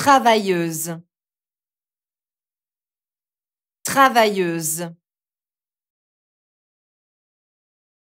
Travailleuse. Travailleuse.